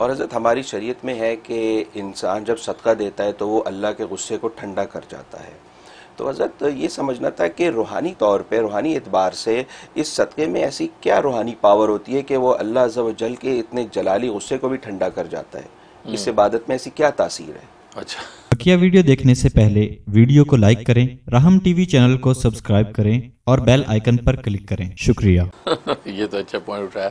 और हज़रत हमारी शरीयत में है कि इंसान जब सदका देता है तो वो अल्लाह के गुस्से को ठंडा कर जाता है तो हज़रत ये समझना था कि रूहानी तौर पे रूहानी एतबार से इस सदक़े में ऐसी क्या रूहानी पावर होती है कि वो अल्लाह जल के इतने जलाली गुस्से को भी ठंडा कर जाता है हम्म। इस इबादत में ऐसी क्या तासीर है अच्छा वीडियो देखने से पहले वीडियो को लाइक करें राहम टीवी चैनल को सब्सक्राइब करें और बेल आइकन पर क्लिक करें शुक्रिया ये तो अच्छा पॉइंट उठाया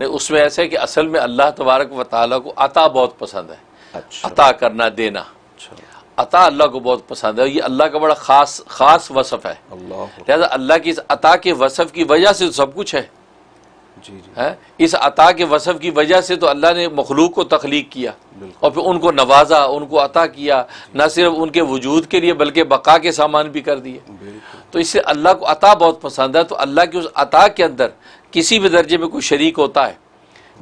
नहीं उसमें ऐसा है कि असल में अल्लाह तबारक वाली को अता बहुत पसंद है अच्छा। अता करना देना अच्छा। अता अल्लाह को बहुत पसंद है ये अल्लाह का बड़ा खास खास वसफ़ है लिहाजा अल्लाह की इस अता के वसफ़ की वजह से सब कुछ है है इस अता के वसफ़ की वजह से तो अल्लाह ने मखलूक को तख्लीक किया और फिर उनको नवाजा उनको अता किया न सिर्फ उनके वजूद के लिए बल्कि बका के सामान भी कर दिए तो इससे अल्लाह को अता बहुत पसंद है तो अल्लाह की उस अता के अंदर किसी भी दर्जे में कोई शरीक होता है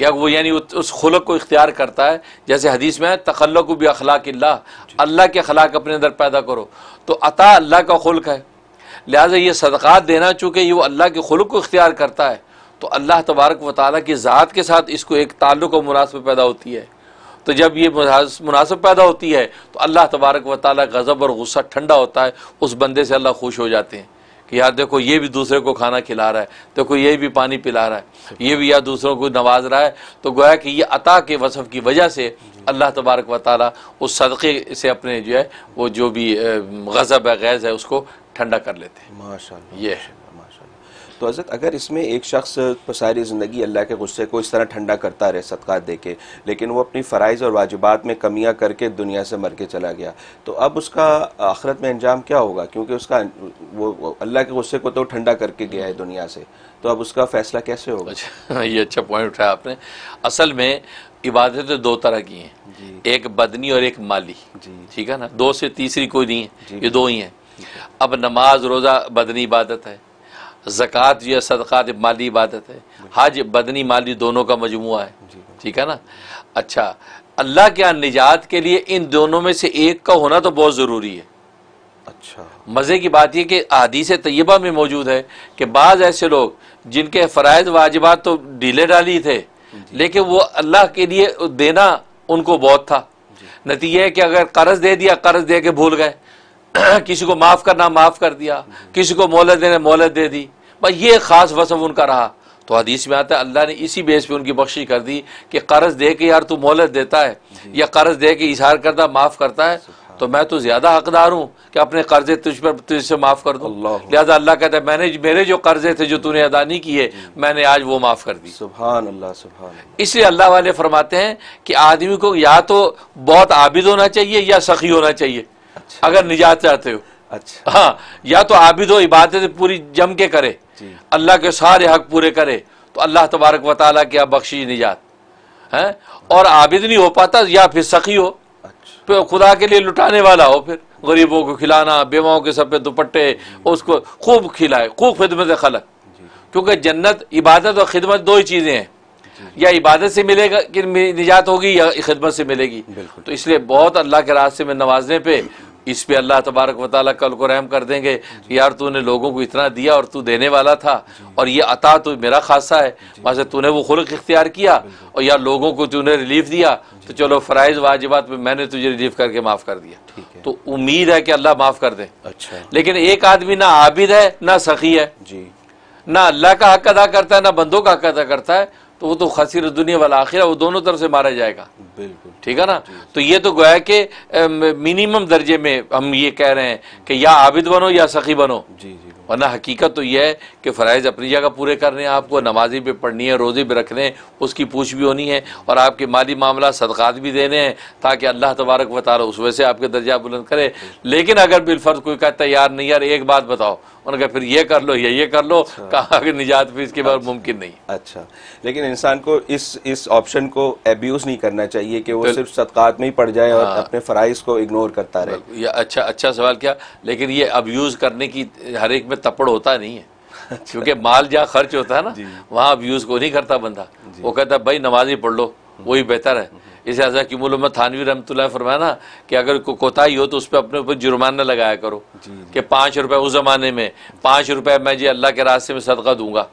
या वो यानी उस खुलक को इख्तियार करता है जैसे हदीस में है तखल्लक भी अखलाक अल्लाह के अखलाक अपने अंदर पैदा करो तो अता अल्लाह का खुल्क है लिहाजा ये सदक़ात देना चूँकि ये वो अल्लाह के खुलक को इख्तियार करता है तो अल्लाह तबारक व ताली की ज़ात के साथ इसको एक ताल्लुक और मुनासब पैदा होती है तो जब ये मुनासब पैदा होती है तो अल्लाह तबारक व ताली गज़ब और गुस्सा ठंडा होता है उस बंदे से अल्लाह खुश हो जाते हैं कि यार देखो ये भी दूसरे को खाना खिला रहा है देखो ये भी पानी पिला रहा है ये भी यार दूसरों को नवाज रहा है तो गोया कि ये अता के वसफ़ की वजह से अल्लाह तबारक व ताल उस सदक़े से अपने जो है वो जो भी गज़ब है गैज़ है उसको ठंडा कर लेते हैं माशा ये है तो हजरत अगर इसमें एक शख्स सारी ज़िंदगी अल्लाह के गुस्से को इस तरह ठंडा करता रहे सदक़ा दे के लेकिन वो अपनी फ़राइज और वाजिबात में कमियाँ करके दुनिया से मर के चला गया तो अब उसका आखरत में अंजाम क्या होगा क्योंकि उसका वो अल्लाह के गुस्से को तो ठंडा करके गया है दुनिया से तो अब उसका फ़ैसला कैसे होगा अच्छा ये अच्छा पॉइंट उठाया आपने असल में इबादतें दो तरह की हैं एक बदनी और एक माली ठीक है ना दो से तीसरी कोई नहीं है ये दो ही हैं अब नमाज रोज़ा बदनी इबादत है ज़क़़त जो सदक़ात माली इबादत है हज बदनी माली दोनों का मजमू है ठीक है ना अच्छा अल्लाह के निजात के लिए इन दोनों में से एक का होना तो बहुत ज़रूरी है अच्छा मज़े की बात यह कि अदीस तयबा में मौजूद है कि बाज़ ऐसे लोग जिनके फ़रज़ वाजबात तो ढीले डाली थे लेकिन वो अल्लाह के लिए देना उनको बहुत था नतीजा है कि अगर कर्ज दे दिया कर्ज दे के भूल गए किसी को माफ़ करना माफ़ कर दिया किसी को मोहलत देने मोहलत दे दी बस ये ख़ास वसफ़ उनका रहा तो हदीस में आता है अल्लाह ने इसी बेस पे उनकी बख्शी कर दी कि कर्ज़ दे के यार तू मोहलत देता है या कर्ज़ दे के इशार करता माफ़ करता है तो मैं तो ज़्यादा हकदार हूँ कि अपने कर्ज़े तुझ पर तुझसे माफ़ कर दू लिहाजा अल्लाह कहता है मैंने मेरे जो कर्ज़े थे जो तूने अदा नहीं किए मैंने आज वो माफ़ कर दी सुबह अल्लाह सुबह इसलिए अल्लाह वाले फरमाते हैं कि आदमी को या तो बहुत आबिद होना चाहिए या सखी होना चाहिए अच्छा। अगर निजात चाहते हो अच्छा हाँ या तो आबिद हो इबादत तो पूरी जम के करे अल्लाह के सारे हक पूरे करे तो अल्लाह तबारक वाली की आप बख्शी निजात हैं और आबिद नहीं हो पाता या फिर सखी हो अच्छा। खुदा के लिए लुटाने वाला हो फिर गरीबों को खिलाना बेवाओं के सब पे दुपट्टे उसको खूब खिलाए खूब खिदमत खलक क्योंकि जन्नत इबादत और खिदमत दो ही चीज़ें हैं या इबादत से मिलेगा कि निजात होगी या खिदमत से मिलेगी तो इसलिए बहुत अल्लाह के रास्ते में नवाजने पे इस पे अल्लाह तबारक वाली कल को रहम कर देंगे यार तूने लोगों को इतना दिया और तू देने वाला था और ये अता तो मेरा खासा है वहाँ तूने वो खुल इख्तियार किया और यार लोगों को तूने रिलीफ दिया तो चलो फ़राइज़ वाजिबात में मैंने तुझे रिलीफ करके माफ़ कर दिया तो उम्मीद है कि अल्लाह माफ़ कर दे अच्छा लेकिन एक आदमी ना आबिद है ना सखी है ना अल्लाह का हक अदा करता है ना बंदों का हक अदा करता है तो वो तो खसीर दुनिया वाला आखिर वो दोनों तरफ से मारा जाएगा बिल्कुल ठीक है ना तो ये तो गोया के मिनिमम दर्जे में हम ये कह रहे हैं कि या आबिद बनो या सखी बनो जी जी वरना हकीकत तो यह है कि फ़रज़ अपनी जगह पूरे करने हैं आपको नमाजी भी पढ़नी है रोज़े भी रखने हैं उसकी पूछ भी होनी है और आपके माली मामला सदक़ात भी देने हैं ताकि अल्लाह तबारक वाली उस वजह से आपके दर्जा बुलंद करे लेकिन अगर बिलफर्ज कोई कहता है यार नहीं यार एक बात बताओ उन्होंने कहा फिर ये कर लो ये ये कर लो अच्छा। कहा कि निजात फिर इसके बाद अच्छा। मुमकिन नहीं अच्छा लेकिन इंसान को इस इस ऑप्शन को एब्यूज़ नहीं करना चाहिए कि वो सिर्फ सदकात में ही पड़ जाए और हाँ। अपने फ़राइज़ को इग्नोर करता रहे अच्छा अच्छा सवाल क्या लेकिन ये अब्यूज़ करने की हर एक में तपड़ होता नहीं है अच्छा। क्योंकि माल जहाँ खर्च होता है ना वहाँ अब्यूज़ को नहीं करता बंदा वो कहता भाई नमाज ही पढ़ लो हम्म। वही बेहतर है इसे ऐसा की मुलमत थानवी रमत फरमाया ना कि अगर को कोताही हो तो उस पर अपने ऊपर जुर्माना लगाया करो कि पाँच रुपये उस ज़माने में पाँच रुपये मैं जी अल्लाह के रास्ते में सदका दूंगा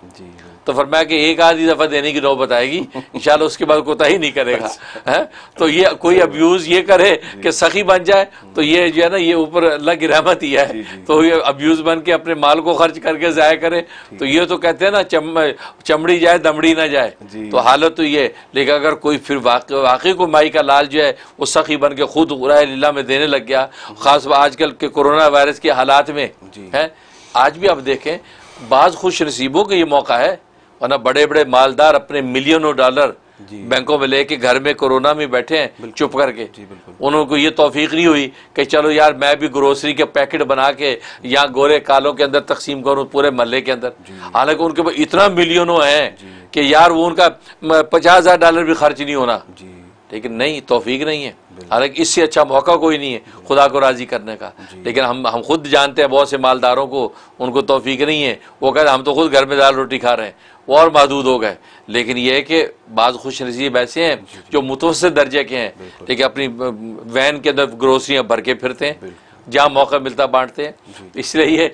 तो फरमाया कि एक आधी दफ़ा देने की नौबत आएगी इन उसके बाद ही नहीं करेगा अच्छा। है तो ये कोई अब्यूज़ ये करे कि सखी बन जाए तो ये जो है ना ये ऊपर अल्लाह की रहमत ही है तो ये अब्यूज़ बन के अपने माल को खर्च करके ज़ाया करे तो ये तो कहते हैं ना चम, चमड़ी जाए दमड़ी ना जाए तो हालत तो ये लेकिन अगर कोई फिर वाकई को माई का लाल जो है वो सखी बन के खुद ला में देने लग गया खास आजकल के कोरोना वायरस के हालात में है आज भी आप देखें बाज़ खुश नसीबों का ये मौका है वरना बड़े बड़े मालदार अपने मिलियनों डॉलर बैंकों में लेके घर में कोरोना में बैठे हैं चुप करके उनको ये तोफीक नहीं हुई कि चलो यार मैं भी ग्रोसरी के पैकेट बना के यहाँ गोरे कालों के अंदर तकसीम करूँ पूरे महल्ले के अंदर हालांकि उनके पास इतना मिलियनों हैं कि यार वो उनका पचास हज़ार डॉलर भी खर्च नहीं होना लेकिन नहीं तोफीक नहीं है हालांकि इससे अच्छा मौका कोई नहीं है खुदा को राज़ी करने का लेकिन हम हम खुद जानते हैं बहुत से मालदारों को उनको तोफीक नहीं है वो कहते हम तो खुद घर में दाल रोटी खा रहे हैं वो और महदूद हो गए लेकिन यह है कि बाज़ खुश नसीब ऐसे हैं जो मुतवसर दर्जे के हैं लेकिन अपनी वैन के अंदर ग्रोसरियाँ भर के फिरते हैं जहाँ मौका मिलता बांटते हैं इसलिए ये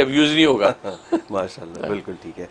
अब यूज़ नहीं होगा माशाल्लाह बिल्कुल ठीक है